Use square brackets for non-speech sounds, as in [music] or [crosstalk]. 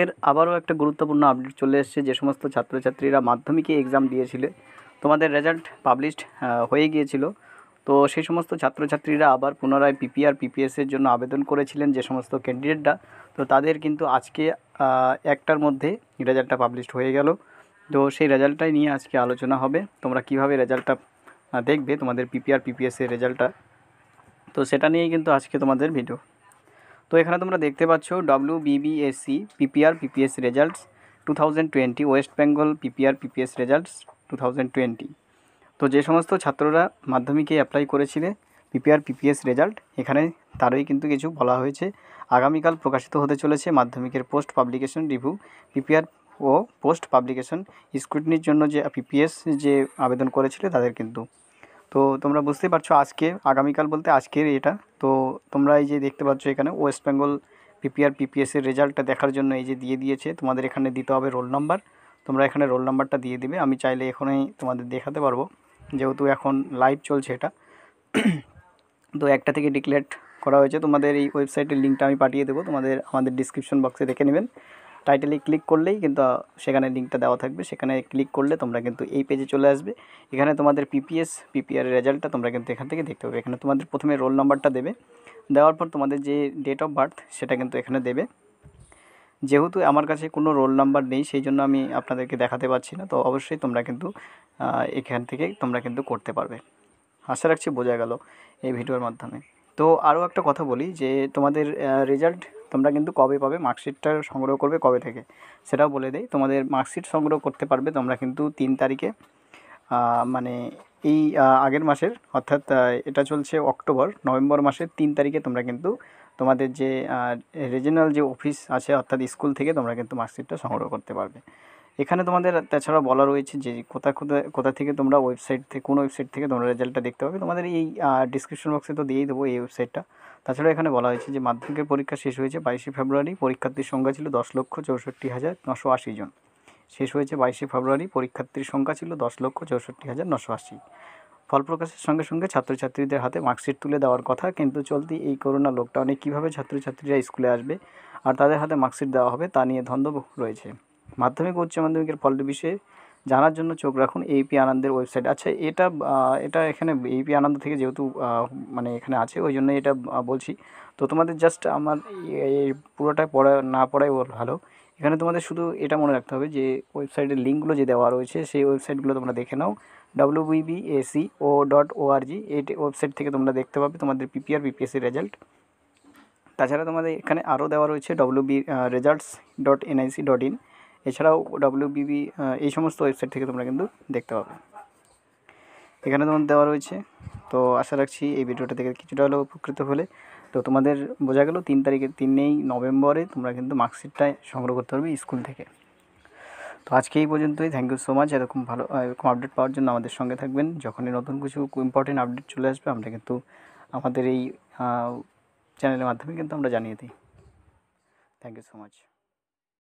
এর আবারও একটা গুরুত্বপূর্ণ আপডেট চলে এসেছে যে সমস্ত ছাত্রছাত্রীরা মাধ্যমিকে এক্সাম দিয়েছিলে তোমাদের রেজাল্ট পাবলিশড হয়ে গিয়েছিল তো সেই সমস্ত ছাত্রছাত্রীরা আবার পুনরায় পিপিআর পিপিএসের জন্য আবেদন করেছিলেন যে সমস্ত ক্যান্ডিডেটরা তো তাদের কিন্তু আজকে একটার মধ্যে রেজাল্টটা পাবলিশড হয়ে গেল তো সেই রেজাল্টটাই নিয়ে আজকে আলোচনা হবে তোমরা কিভাবে রেজাল্টটা দেখবে তোমাদের পিপিআর পিপিএসের রেজাল্টটা তো সেটা নিয়েই কিন্তু আজকে তোমাদের ভিডিও তো এখানে তোমরা দেখতে পাচ্ছ W BBSC PPR PPS results two thousand twenty West Bengal PPR PPS results two thousand twenty তো যে সমস্ত ছাত্ররা মাধ্যমিকে অ্যাপ্লাই করেছিলে পিপিআর পিপিএস রেজাল্ট এখানে তারই কিন্তু কিছু বলা হয়েছে আগামীকাল প্রকাশিত হতে চলেছে মাধ্যমিকের পোস্ট পাবলিকেশন রিভিউ পিপিআর ও পোস্ট পাবলিকেশন স্ক্রুটিনির জন্য যে পিপিএস যে আবেদন করেছিল তাদের কিন্তু তো তোমরা বুঝতেই পারছো আজকে আগামীকাল বলতে আজকের এটা তো তোমরা এই যে দেখতে পাচ্ছ এখানে ওয়েস্ট বেঙ্গল পিপিআর পিপিএসের রেজাল্টটা দেখার জন্য এই যে দিয়ে দিয়েছে তোমাদের এখানে দিতে হবে রোল নাম্বার তোমরা এখানে রোল নাম্বারটা দিয়ে দিবে আমি চাইলে এখনই তোমাদের দেখাতে পারবো যেহেতু এখন লাইভ চলছে এটা [clears throat] তো একটা থেকে ডিক্লেয়ার করা হয়েছে তোমাদের এই ওয়েবসাইটের লিঙ্কটা আমি পাঠিয়ে দেবো তোমাদের আমাদের ডিসক্রিপশন বক্সে দেখে নেবেন টাইটেলে ক্লিক করলেই কিন্তু সেখানে লিঙ্কটা দেওয়া থাকবে সেখানে ক্লিক করলে তোমরা কিন্তু এই পেজে চলে আসবে এখানে তোমাদের পিপিএস পিপিআর রেজাল্টটা তোমরা কিন্তু এখান থেকে দেখতে পাবে এখানে তোমাদের প্রথমে রোল নাম্বারটা দেবে দেওয়ার পর তোমাদের যে ডেট অফ বার্থ সেটা কিন্তু এখানে দেবে যেহেতু আমার কাছে কোনো রোল নাম্বার নেই সেই জন্য আমি আপনাদেরকে দেখাতে পারছি না তো অবশ্যই তোমরা কিন্তু এখান থেকে তোমরা কিন্তু করতে পারবে আশা রাখছি বোঝা গেল এই ভিডিওর মাধ্যমে তো আরও একটা কথা বলি যে তোমাদের রেজাল্ট তোমরা কিন্তু কবে পাবে মার্কশিটটা সংগ্রহ করবে কবে থেকে সেটাও বলে দেয় তোমাদের মার্কশিট সংগ্রহ করতে পারবে তোমরা কিন্তু তিন তারিখে মানে এই আগের মাসের অর্থাৎ এটা চলছে অক্টোবর নভেম্বর মাসের তিন তারিখে তোমরা কিন্তু তোমাদের যে রিজিনাল যে অফিস আছে অর্থাৎ স্কুল থেকে তোমরা কিন্তু মার্কশিটটা সংগ্রহ করতে পারবে এখানে তোমাদের তাছাড়া বলা রয়েছে যে কোথা কোথায় কোথা থেকে তোমরা ওয়েবসাইট থেকে কোন ওয়েবসাইট থেকে তোমরা রেজাল্টটা দেখতে পাবে তোমাদের এই ডিসক্রিপশন বক্সে তো দিয়েই দেবো এই ওয়েবসাইটটা তাছাড়া এখানে বলা হয়েছে যে মাধ্যমিকের পরীক্ষা শেষ হয়েছে বাইশে ফেব্রুয়ারি পরীক্ষার্থীর সংখ্যা ছিল দশ লক্ষ চৌষট্টি হাজার নশো আশি জন শেষ হয়েছে বাইশে ফেব্রুয়ারি পরীক্ষার্থীর সংখ্যা ছিল দশ লক্ষ চৌষট্টি হাজার নশো আশি ফল প্রকাশের সঙ্গে সঙ্গে ছাত্রছাত্রীদের হাতে মার্কশিট তুলে দেওয়ার কথা কিন্তু চলতি এই করোনা লকডাউনে কীভাবে ছাত্রছাত্রীরা স্কুলে আসবে আর তাদের হাতে মার্কশিট দেওয়া হবে তা নিয়ে ধন্দ রয়েছে মাধ্যমিক উচ্চ মাধ্যমিকের ফলের বিষয়ে জানার জন্য চোখ রাখুন এইপি আনন্দের ওয়েবসাইট আচ্ছা এটা এটা এখানে এইপি আনন্দ থেকে যেহেতু মানে এখানে আছে ওই জন্য এটা বলছি তো তোমাদের জাস্ট আমার এই পুরোটা পড়া না পড়াই ভালো এখানে তোমাদের শুধু এটা মনে রাখতে হবে যে ওয়েবসাইটের লিঙ্কগুলো যে দেওয়া রয়েছে সেই ওয়েবসাইটগুলো তোমরা দেখে নাও B B A C O dot O R G এই ওয়েবসাইট থেকে তোমরা দেখতে পাবে তোমাদের পিপিআর বিপিএসসি রেজাল্ট তাছাড়া তোমাদের এখানে আরও দেওয়া রয়েছে B results dot N I C dot in এছাড়াও বিবি এই সমস্ত ওয়েবসাইট থেকে তোমরা কিন্তু দেখতে পাবে এখানে তোমাদের দেওয়া রয়েছে তো আশা রাখছি এই ভিডিওটা থেকে কিছুটা হলেও উপকৃত হলে তো তোমাদের বোঝা গেল তিন তারিখে তিনেই নভেম্বরে তোমরা কিন্তু মার্কশিটটা সংগ্রহ করতে পারবে স্কুল থেকে তো আজকে এই পর্যন্তই থ্যাংক ইউ সো মাচ এরকম ভালো এরকম আপডেট পাওয়ার জন্য আমাদের সঙ্গে থাকবেন যখনই নতুন কিছু ইম্পর্টেন্ট আপডেট চলে আসবে আমরা কিন্তু আমাদের এই চ্যানেলের মাধ্যমে কিন্তু আমরা জানিয়ে দিই থ্যাংক ইউ সো মাচ